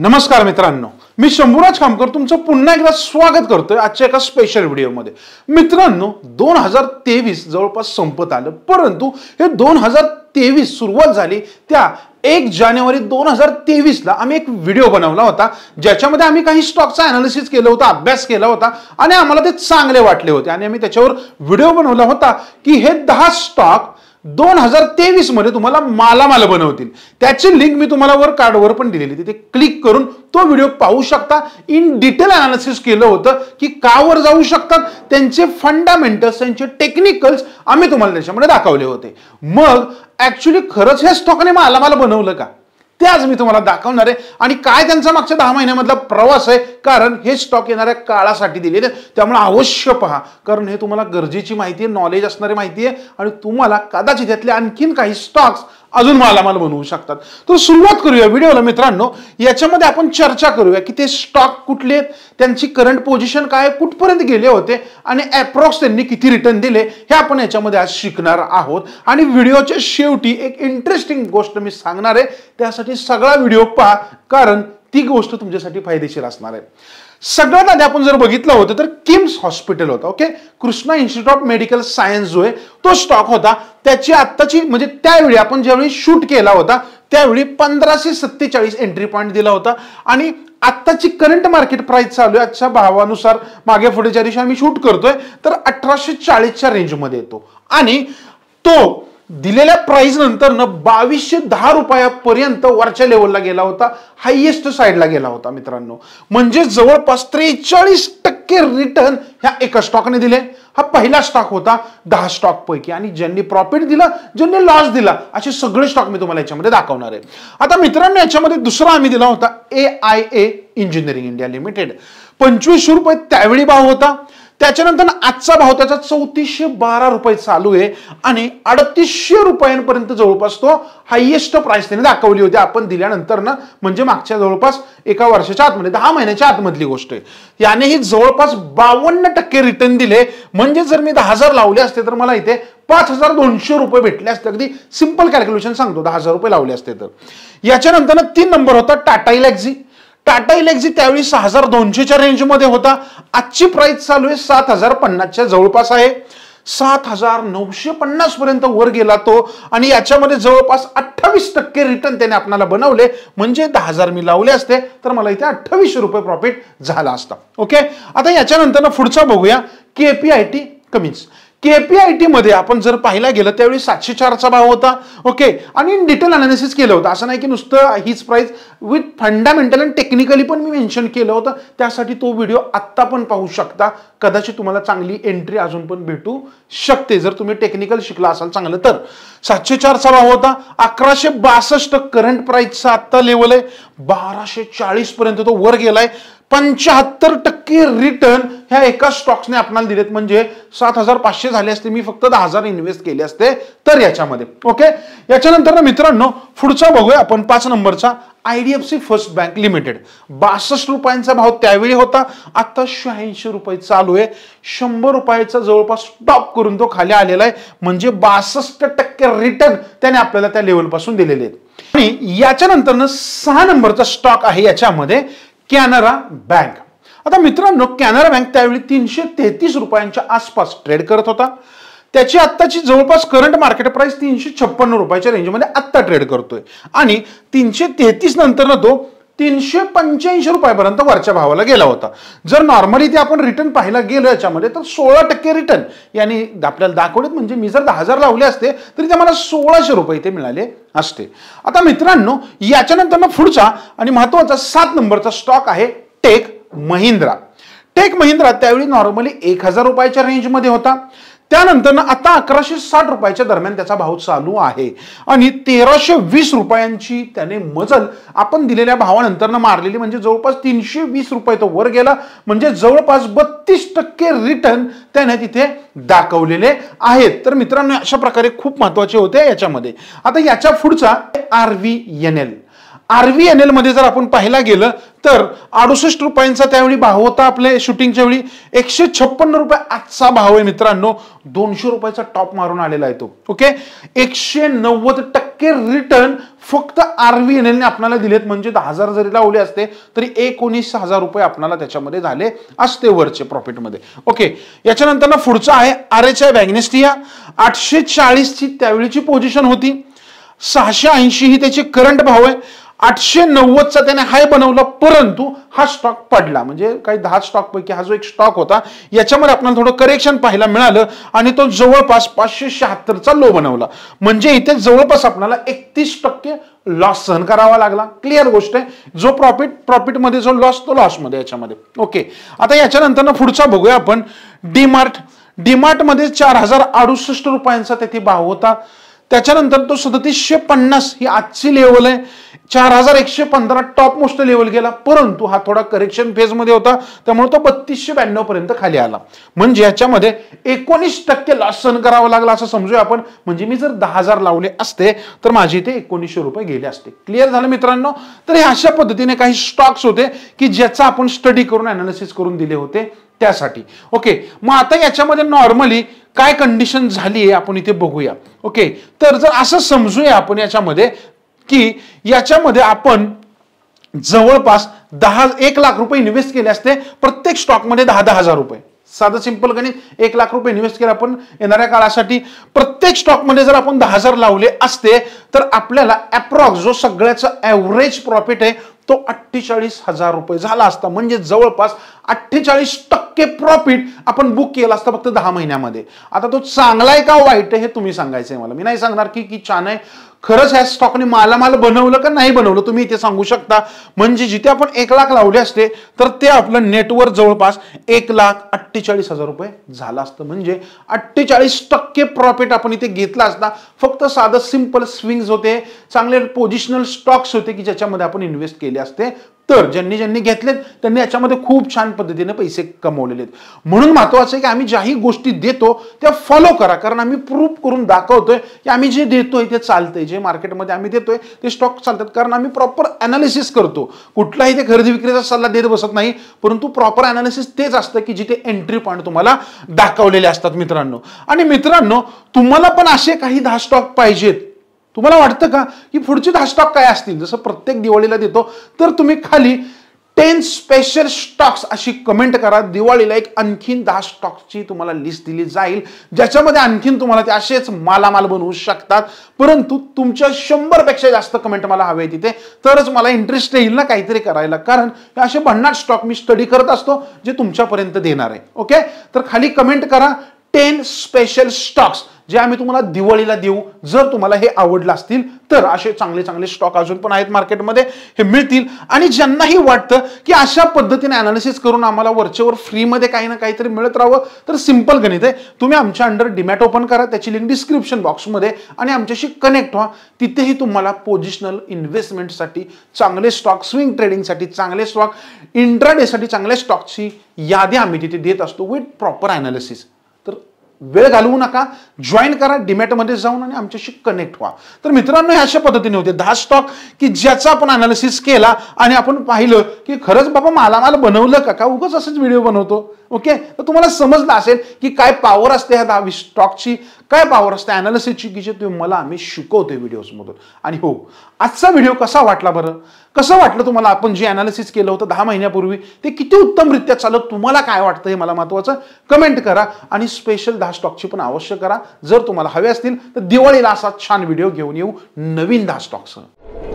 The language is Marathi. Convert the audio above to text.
नमस्कार मित्रांनो मी शंभूराज खामकर तुमचं पुन्हा एकदा स्वागत करतोय आजच्या एका स्पेशल व्हिडिओमध्ये मित्रांनो दोन हजार तेवीस जवळपास संपत आलं परंतु हे दोन हजार तेवीस सुरुवात झाली त्या एक जानेवारी दोन हजार तेवीसला आम्ही एक व्हिडिओ बनवला होता ज्याच्यामध्ये आम्ही काही स्टॉकचा अनालिसिस केलं होतं अभ्यास केला होता आणि आम्हाला ते चांगले वाटले होते आणि आम्ही त्याच्यावर व्हिडिओ बनवला होता की हे दहा स्टॉक दोन हजार तेवीस मध्ये तुम्हाला मालामाल बनवतील त्याची लिंक मी तुम्हाला वर कार्डवर पण दिलेली तिथे क्लिक करून तो व्हिडिओ पाहू शकता इन डिटेल अनालिसिस केलं होतं की का वर जाऊ शकतात त्यांचे फंडामेंटल्स त्यांचे टेक्निकल्स आम्ही तुम्हाला त्याच्यामध्ये दाखवले होते मग ऍक्च्युली खरंच ह्या स्टॉकने मालामाल बनवलं का ते आज मी तुम्हाला दाखवणार आहे आणि काय त्यांचा मागच्या दहा महिन्यामधला प्रवास आहे कारण हे स्टॉक येणाऱ्या काळासाठी दिलेले त्यामुळे अवश्य पहा कारण हे तुम्हाला गरजेची माहिती आहे नॉलेज असणारी माहिती आहे आणि तुम्हाला कदाचित यातले आणखीन काही स्टॉक्स अजून मालामाल बनवू शकतात तर सुरुवात करूया व्हिडिओला मित्रांनो याच्यामध्ये आपण चर्चा करूया की ते स्टॉक कुठले आहेत त्यांची करंट पोझिशन काय कुठपर्यंत गेले होते आणि अप्रॉक्स त्यांनी किती रिटर्न दिले हे आपण याच्यामध्ये आज शिकणार आहोत आणि व्हिडिओच्या शेवटी एक इंटरेस्टिंग गोष्ट मी सांगणार आहे त्यासाठी सगळा व्हिडिओ पहा कारण ती गोष्ट तुमच्यासाठी फायदेशीर असणार आहे सगळ्यात आधी आपण जर बघितलं होतं तर किम्स हॉस्पिटल होता okay Krishna institute of medical science जो आहे तो स्टॉक होता त्याची आत्ताची म्हणजे त्यावेळी आपण ज्यावेळी शूट केला होता त्यावेळी पंधराशे सत्तेचाळीस एंट्री पॉईंट दिला होता आणि आत्ताची करंट मार्केट प्राईस चालू आहे आजच्या भावानुसार मागे पुढे ज्या दिवशी आम्ही शूट करतोय तर अठराशे चाळीसच्या रेंजमध्ये येतो आणि तो दिलेल्या प्राइस नंतर न बावीसशे दहा रुपयापर्यंत वरच्या लेवलला गेला होता हायएस्ट साईडला गेला होता मित्रांनो म्हणजे जवळपास त्रेचाळीस टक्के रिटर्न ह्या एका स्टॉकने दिले हा पहिला स्टॉक होता दहा स्टॉक पैकी आणि ज्यांनी प्रॉफिट दिला ज्यांनी लॉस दिला असे सगळे स्टॉक मी तुम्हाला याच्यामध्ये दाखवणार आहे आता मित्रांनो याच्यामध्ये दुसरा आम्ही दिला होता A I A engineering India limited पंचवीसशे रुपये त्यावेळी भाव होता त्याच्यानंतर आजचा भाव त्याचा चौतीसशे बारा रुपये चालू आहे आणि अडतीसशे रुपयांपर्यंत जवळपास तो हायएस्ट प्राइस त्याने दाखवली होती आपण दिल्यानंतर ना म्हणजे मागच्या जवळपास एका वर्षाच्या आतमध्ये दहा महिन्याच्या आतमधली गोष्ट आहे याने ही जवळपास बावन्न टक्के रिटर्न दिले म्हणजे जर मी दहा हजार लावले असते तर मला इथे पाच हजार दोनशे रुपये भेटले असते अगदी सिंपल कॅल्क्युलेशन सांगतो दहा हजार रुपये लावले असते तर याच्यानंतर तीन नंबर होता टाटा इलॅक्झी टाटा इलेक्सी त्यावेळी सहा हजार दोनशेच्या रेंजमध्ये होता आजची प्राइस चालू आहे सात हजार पन्नासच्या जवळपास आहे सात हजार नऊशे पन्नास पर्यंत वर गेला तो आणि याच्यामध्ये जवळपास अठ्ठावीस टक्के रिटर्न त्याने आपल्याला बनवले म्हणजे दहा हजार मी लावले असते तर मला इथे अठ्ठावीस रुपये प्रॉफिट झाला असता ओके आता याच्यानंतर पुढचा बघूया टी कमीन्स केपीआयटी मध्ये आपण जर पाहिला गेलं त्यावेळी सातशे चारचा भाव होता ओके आणि डिटेल अनालिसिस केलं होतं असं नाही की नुसतं हीच price with fundamental and technically पण मी मेन्शन केलं होतं त्यासाठी तो व्हिडिओ आत्ता पण पाहू शकता कदाचित तुम्हाला चांगली एंट्री अजून पण भेटू शकते जर तुम्ही टेक्निकल शिकला असाल चांगलं तर सातशे चारचा भाव होता अकराशे बासष्ट करंट प्राइसचा आत्ता लेवल आहे बाराशे चाळीस पर्यंत तो वर गेलाय पंच्याहत्तर टक्के रिटर्न ह्या एका स्टॉक्सने आपल्याला दिलेत म्हणजे सात हजार पाचशे झाले असते मी फक्त दहा हजार इन्व्हेस्ट केले असते तर याच्यामध्ये ओके याच्यानंतर ना मित्रांनो पुढचा बघूया आपण पाच नंबरचा I D F C first bank limited बासष्ट रुपयांचा भाव त्यावेळी होता आता शहाऐंशी रुपये चालू आहे शंभर रुपयाचा जवळपास स्टॉप करून तो खाली आलेला आहे म्हणजे बासष्ट टक्के रिटर्न त्याने आपल्याला त्या लेवलपासून दिलेले आहेत आणि याच्यानंतरनं सहा नंबरचा स्टॉक आहे याच्यामध्ये कॅनरा बँक आता मित्रांनो कॅनरा बँक त्यावेळी तीनशे तेहतीस रुपयांच्या आसपास ट्रेड करत होता त्याची आत्ताची जवळपास करंट मार्केट प्राइस तीनशे छप्पन्न रुपयाच्या रेंजमध्ये आत्ता ट्रेड करतोय आणि तीनशे तेहतीस नंतर ना तो तीनशे पंच्याऐंशी रुपयापर्यंत वरच्या भावाला गेला होता जर नॉर्मली ते आपण रिटर्न पाहायला गेलो याच्यामध्ये तर सोळा टक्के रिटर्न यांनी आपल्याला दाखवलेत म्हणजे मी जर दहा हजार लावले असते तरी ते मला सोळाशे रुपये ते मिळाले असते आता मित्रांनो याच्यानंतर मग पुढचा आणि महत्त्वाचा सात नंबरचा स्टॉक आहे टेक महिंद्रा टेक महिंद्रा त्यावेळी नॉर्मली एक हजार रुपयाच्या रेंजमध्ये होता त्यानंतर ना आता अकराशे साठ रुपयाच्या दरम्यान त्याचा भाव चालू आहे आणि तेराशे वीस रुपयांची त्याने मजल आपण दिलेल्या भावानंतर ना मारलेली म्हणजे जवळपास तीनशे वीस रुपये तो वर गेला म्हणजे जवळपास बत्तीस टक्के रिटर्न त्याने तिथे दाखवलेले आहेत तर मित्रांनो अशा प्रकारे खूप महत्वाचे होते याच्यामध्ये आता याच्या पुढचा R V N L V N एलमध्ये जर आपण पाहायला गेलं तर अडुसष्ट रुपयांचा त्यावेळी भाव होता आपल्या शूटिंगच्या वेळी एकशे छप्पन्न रुपये आजचा भाव आहे मित्रांनो दोनशे रुपयाचा टॉप मारून आलेला आहे तो ओके एकशे नव्वद टक्के रिटर्न फक्त व्ही एन एलने आपल्याला दिलेत म्हणजे दहा हजार जरी लावले असते तरी एकोणीस हजार रुपये आपल्याला त्याच्यामध्ये झाले असते वरचे प्रॉफिटमध्ये ओके याच्यानंतर ना पुढचं आहे आर एच आय वॅग्नेस्टिया आठशे चाळीसची त्यावेळीची पोझिशन होती सहाशे ऐंशी ही त्याची करंट भाव आहे आठशे नव्वदचा त्याने हाय बनवला परंतु हा स्टॉक पडला म्हणजे काही दहा स्टॉकपैकी हा जो एक स्टॉक होता याच्यामध्ये आपल्याला थोडं करेक्शन पाहायला मिळालं आणि तो जवळपास पाचशे शहात्तरचा लो बनवला म्हणजे इथे जवळपास आपल्याला एकतीस टक्के लॉस सहन करावा लागला क्लिअर गोष्ट आहे जो प्रॉफिट प्रॉफिटमध्ये जो लॉस तो लॉसमध्ये याच्यामध्ये ओके आता याच्यानंतर ना पुढचा बघूया आपण डीमार्ट डीमार्टमध्ये चार हजार अडुसष्ट रुपयांचा तेथे भाव होता त्याच्यानंतर तो सदतीसशे पन्नास ही आजची लेवल आहे चार हजार एकशे पंधरा टॉप मोस्ट लेवल गेला परंतु हा थोडा करेक्शन फेज मध्ये होता त्यामुळे तो बत्तीसशे ब्याण्णव पर्यंत खाली आला म्हणजे याच्यामध्ये एकोणीस टक्के लॉस सहन करावा लागला असं समजूया आपण म्हणजे मी जर दहा हजार लावले असते तर माझे इथे एकोणीसशे रुपये गेले असते क्लिअर झालं मित्रांनो तर हे अशा पद्धतीने काही स्टॉक्स होते की ज्याचा आपण स्टडी करून अनालिसिस करून दिले होते त्यासाठी ओके मग आता याच्यामध्ये नॉर्मली काय कंडिशन झाली आहे आपण इथे बघूया ओके तर जर असं समजूया आपण याच्यामध्ये की याच्यामध्ये आपण जवळपास दहा एक लाख रुपये इन्व्हेस्ट केले असते प्रत्येक स्टॉकमध्ये दहा दहा हजार रुपये साधं सिंपल गणित एक लाख रुपये इन्व्हेस्ट केले आपण येणाऱ्या काळासाठी प्रत्येक स्टॉकमध्ये जर आपण दहा हजार लावले असते तर आपल्याला अप्रॉक्स जो सगळ्याचा ॲव्हरेज प्रॉफिट आहे तो अठ्ठेचाळीस हजार रुपये झाला असता म्हणजे जवळपास अठ्ठेचाळीस टक्के प्रॉफिट आपण बुक केला असता फक्त दहा महिन्यामध्ये आता तो चांगला आहे का वाईट आहे हे तुम्ही सांगायचं आहे मला मी नाही सांगणार की की छान आहे खरंच ह्या स्टॉकने मालामाल बनवलं का नाही बनवलं तुम्ही इथे सांगू शकता म्हणजे जिथे आपण एक लाख लावले असते तर ते आपलं नेटवर जवळपास एक लाख अठ्ठेचाळीस हजार रुपये झाला असतं म्हणजे अठ्ठेचाळीस टक्के प्रॉफिट आपण इथे घेतला असता फक्त साधं सिंपल स्विंग्स होते चांगले पोझिशनल स्टॉक्स होते की ज्याच्यामध्ये आपण इन्व्हेस्ट केले असते तर ज्यांनी ज्यांनी घेतलेत त्यांनी याच्यामध्ये खूप छान पद्धतीने पैसे कमवलेले आहेत म्हणून महत्वाचं आहे की आम्ही ज्याही गोष्टी देतो त्या फॉलो करा कारण आम्ही प्रूफ करून दाखवतोय की आम्ही जे देतोय ते चालतंय जे मार्केटमध्ये आम्ही देतोय ते स्टॉक चालतात कारण आम्ही प्रॉपर अनालिसिस करतो कुठलाही ते खरेदी विक्रीचा सल्ला देत बसत नाही परंतु प्रॉपर अनालिसिस तेच असतं की जिथे एंट्री पॉईंट तुम्हाला दाखवलेले असतात मित्रांनो आणि मित्रांनो तुम्हाला पण असे काही दहा स्टॉक पाहिजेत तुम्हाला वाटतं का की पुढचे दहा स्टॉक काय असतील जसं प्रत्येक दिवाळीला देतो तर तुम्ही खाली टेन स्पेशल स्टॉक्स अशी कमेंट करा दिवाळीला एक आणखीन दहा स्टॉक्सची तुम्हाला लिस्ट दिली जाईल ज्याच्यामध्ये आणखीन तुम्हाला ते असेच मालामाल बनवू शकतात परंतु तुमच्या शंभरपेक्षा जास्त कमेंट मला हवे तिथे तरच मला इंटरेस्ट येईल ना काहीतरी करायला कारण असे भन्नाट स्टॉक मी स्टडी करत असतो जे तुमच्यापर्यंत देणार आहे ओके तर खाली कमेंट करा टेन स्पेशल स्टॉक्स जे आम्ही तुम्हाला दिवाळीला देऊ जर तुम्हाला हे आवडलं असतील तर असे चांगले चांगले स्टॉक अजून पण आहेत मार्केटमध्ये हे मिळतील आणि ज्यांनाही वाटतं की अशा पद्धतीने अनालिसिस करून आम्हाला वरचेवर फ्रीमध्ये काही ना काहीतरी मिळत राहावं तर सिंपल गणित आहे तुम्ही आमच्या अंडर डिमॅट ओपन करा त्याची लिंक डिस्क्रिप्शन बॉक्समध्ये आणि आमच्याशी कनेक्ट व्हा तिथेही तुम्हाला पोझिशनल इन्व्हेस्टमेंटसाठी चांगले स्टॉक स्विंग ट्रेडिंगसाठी चांगले स्टॉक इंट्राडेसाठी चांगल्या स्टॉकची यादी आम्ही तिथे देत असतो विथ प्रॉपर अॅनालिसिस वेळ घालवू नका जॉईन करा डिमॅटमध्ये जाऊन आणि आमच्याशी कनेक्ट व्हा तर मित्रांनो हे अशा पद्धतीने होते दहा स्टॉक की ज्याचा आपण अनालिसिस केला आणि आपण पाहिलं की खरंच बाबा मालामाल बनवलं का का उगच असंच व्हिडिओ बनवतो ओके तर तुम्हाला समजलं असेल की काय पॉवर असते ह्या दहा स्टॉकची काय पावर असतं ॲनालिसिस चुकीचे तुम्ही मला आम्ही शिकवतो व्हिडिओजमधून आणि हो आजचा व्हिडिओ कसा वाटला बरं कसं वाटलं तुम्हाला आपण जे ॲनालिसिस केलं होतं दहा महिन्यापूर्वी ते किती उत्तमरित्या चालत तुम्हाला काय वाटतं हे मला महत्वाचं कमेंट करा आणि स्पेशल दहा स्टॉकची पण अवश्य करा जर तुम्हाला हवे असतील तर दिवाळीला असा छान व्हिडिओ घेऊन येऊ नवीन दहा स्टॉकसह